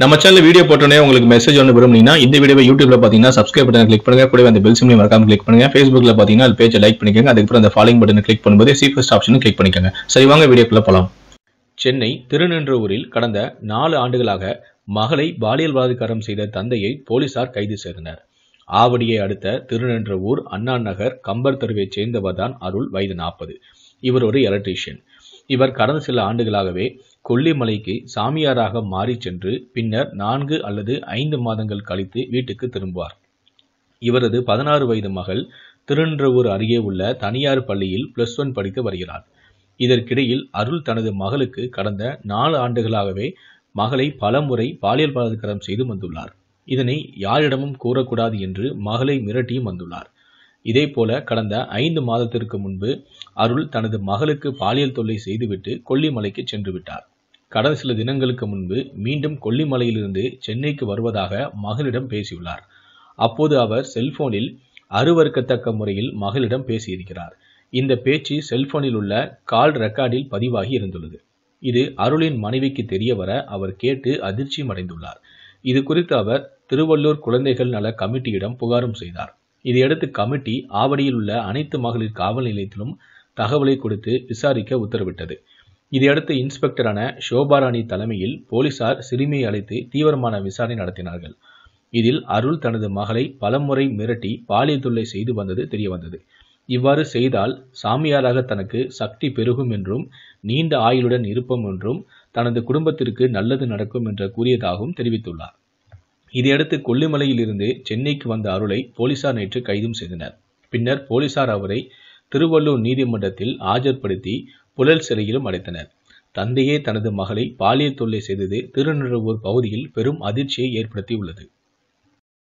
நம்ம channel video போட்டோன்னே உங்களுக்கு மெசேஜ் ஒன்று விரும்புனீங்கன்னா இந்த வீடியோ யூடியூப்ல பார்த்தீங்கன்னா சப்ஸ்கிரைப் பட்டன் கிளிக் பண்ணுங்க கூட அந்த பெல் சிம்லையும் மறக்காம கிளிக் பண்ணுங்க ஃபேஸ்புக்ல பார்த்தீங்கன்னா அது பேஜை லைக் பண்ணிக்கோங்க அதுக்கப்புறம் அந்த ஃபாலோயிங் பட்டன் கிளிக் பண்ணும்போது சீஃபஸ்ட் ஆப்ஷனும் கிளிக் பண்ணிக்கோங்க சரி வாங்க வீடியோக்குள்ள போகலாம் சென்னை திருநின்றவூரில் கடந்த நாலு ஆண்டுகளாக மகளை பாலியல் பலாத்காரம் செய்த தந்தையை போலீசார் கைது செய்தனர் ஆவடியை அடுத்த திருநின்றவூர் அண்ணா நகர் கம்பர் தெருவைச் சேர்ந்தவர் தான் அருள் வயது நாற்பது இவர் ஒரு எலக்ட்ரீஷியன் இவர் கடந்த சில ஆண்டுகளாகவே கொல்லிமலைக்கு சாமியாராக மாறிச் சென்று பின்னர் நான்கு அல்லது ஐந்து மாதங்கள் கழித்து வீட்டுக்கு திரும்புவார் இவரது பதினாறு வயது மகள் திருநின்றவூர் அருகே உள்ள தனியார் பள்ளியில் பிளஸ் ஒன் படித்து வருகிறார் இதற்கிடையில் அருள் தனது மகளுக்கு கடந்த நாலு ஆண்டுகளாகவே மகளை பலமுறை பாலியல் பலாத்காரம் செய்து வந்துள்ளார் இதனை யாரிடமும் கூறக்கூடாது என்று மகளை மிரட்டியும் வந்துள்ளார் இதேபோல கடந்த ஐந்து மாதத்திற்கு முன்பு அருள் தனது மகளுக்கு பாலியல் தொல்லை செய்துவிட்டு கொல்லிமலைக்கு சென்று விட்டார் கடந்த சில தினங்களுக்கு முன்பு மீண்டும் கொல்லிமலையிலிருந்து சென்னைக்கு வருவதாக மகளிடம் பேசியுள்ளார் அப்போது அவர் செல்போனில் அருவறுக்கத்தக்க முறையில் மகளிடம் பேசியிருக்கிறார் இந்த பேச்சு செல்போனில் உள்ள கால் ரெக்கார்டில் பதிவாகி இருந்துள்ளது இது அருளின் மனைவிக்கு தெரிய வர அவர் கேட்டு அதிர்ச்சி அடைந்துள்ளார் இது குறித்து அவர் திருவள்ளூர் குழந்தைகள் நல கமிட்டியிடம் புகாரும் செய்தார் இதையடுத்து கமிட்டி ஆவடியில் உள்ள அனைத்து மகளிர் காவல் நிலையத்திலும் தகவலை கொடுத்து விசாரிக்க உத்தரவிட்டது இதையடுத்து இன்ஸ்பெக்டரான ஷோபாராணி தலைமையில் போலீசார் சிறுமியை அழைத்து தீவிரமான விசாரணை நடத்தினார்கள் இதில் அருள் தனது மகளை பலமுறை மிரட்டி பாலியல் தொல்லை செய்து வந்தது தெரியவந்தது இவ்வாறு செய்தால் சாமியாராக தனக்கு சக்தி பெருகும் என்றும் நீண்ட ஆயுளுடன் இருப்போம் என்றும் தனது குடும்பத்திற்கு நல்லது நடக்கும் என்று கூறியதாகவும் தெரிவித்துள்ளார் இதையடுத்து கொல்லிமலையில் இருந்து சென்னைக்கு வந்த அருளை போலீசார் நேற்று கைதும் செய்தனர் பின்னர் போலீசார் அவரை திருவள்ளூர் நீதிமன்றத்தில் ஆஜர்படுத்தி புழல் சிறையிலும் அடைத்தனர் தந்தையே தனது மகளை பாலியல் தொல்லை செய்தது திருநெல்வேலூர் பகுதியில் பெரும் அதிர்ச்சியை ஏற்படுத்தியுள்ளது